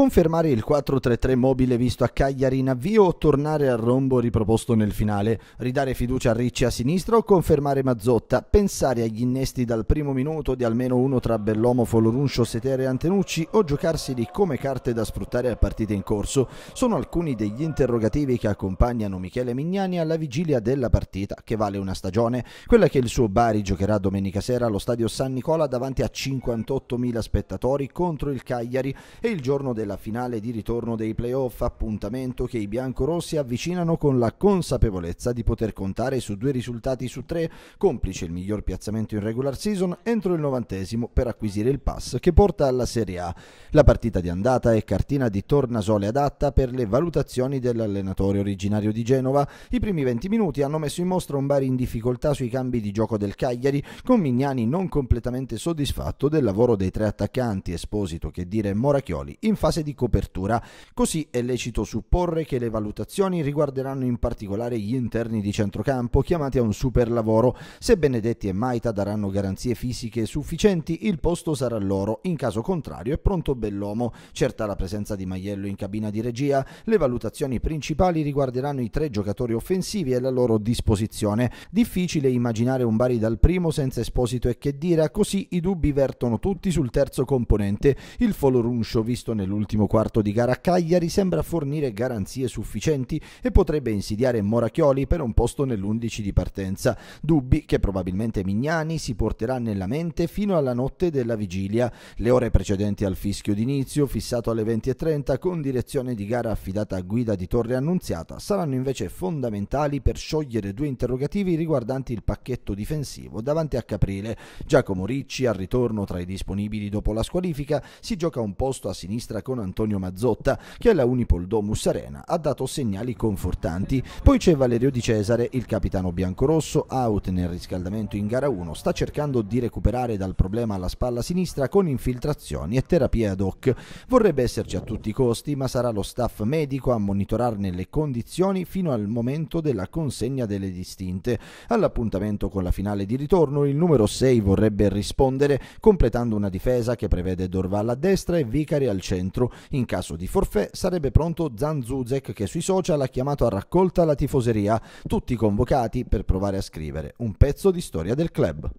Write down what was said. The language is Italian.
Confermare il 4-3-3 mobile visto a Cagliari in avvio o tornare al rombo riproposto nel finale? Ridare fiducia a Ricci a sinistra o confermare Mazzotta? Pensare agli innesti dal primo minuto di almeno uno tra Bellomo, Foloruncio, Setere e Antenucci o giocarsi di come carte da sfruttare a partite in corso? Sono alcuni degli interrogativi che accompagnano Michele Mignani alla vigilia della partita, che vale una stagione, quella che il suo Bari giocherà domenica sera allo stadio San Nicola davanti a 58.000 spettatori contro il Cagliari e il giorno della la finale di ritorno dei playoff, appuntamento che i biancorossi avvicinano con la consapevolezza di poter contare su due risultati su tre, complice il miglior piazzamento in regular season entro il novantesimo per acquisire il pass che porta alla Serie A. La partita di andata è cartina di tornasole adatta per le valutazioni dell'allenatore originario di Genova. I primi 20 minuti hanno messo in mostra un Bari in difficoltà sui cambi di gioco del Cagliari, con Mignani non completamente soddisfatto del lavoro dei tre attaccanti, Esposito che dire Morachioli, Infatti fase di copertura. Così è lecito supporre che le valutazioni riguarderanno in particolare gli interni di centrocampo chiamati a un super lavoro. Se Benedetti e Maita daranno garanzie fisiche sufficienti, il posto sarà loro. In caso contrario è pronto Bellomo. Certa la presenza di Maiello in cabina di regia, le valutazioni principali riguarderanno i tre giocatori offensivi e la loro disposizione. Difficile immaginare un Bari dal primo senza Esposito e che dire, così i dubbi vertono tutti sul terzo componente, il Foloruncio visto nell'ultimo l'ultimo quarto di gara a Cagliari sembra fornire garanzie sufficienti e potrebbe insidiare Morachioli per un posto nell'11 di partenza, dubbi che probabilmente Mignani si porterà nella mente fino alla notte della vigilia. Le ore precedenti al fischio d'inizio, fissato alle 20.30 con direzione di gara affidata a guida di Torre Annunziata, saranno invece fondamentali per sciogliere due interrogativi riguardanti il pacchetto difensivo davanti a Caprile. Giacomo Ricci al ritorno tra i disponibili dopo la squalifica si gioca un posto a sinistra con con Antonio Mazzotta, che alla Unipol Domus Arena ha dato segnali confortanti. Poi c'è Valerio Di Cesare, il capitano biancorosso, out nel riscaldamento in gara 1, sta cercando di recuperare dal problema alla spalla sinistra con infiltrazioni e terapie ad hoc. Vorrebbe esserci a tutti i costi, ma sarà lo staff medico a monitorarne le condizioni fino al momento della consegna delle distinte. All'appuntamento con la finale di ritorno, il numero 6 vorrebbe rispondere completando una difesa che prevede Dorval a destra e Vicari al centro destro. In caso di forfè sarebbe pronto Zan Zuzek che sui social ha chiamato a raccolta la tifoseria, tutti convocati per provare a scrivere un pezzo di storia del club.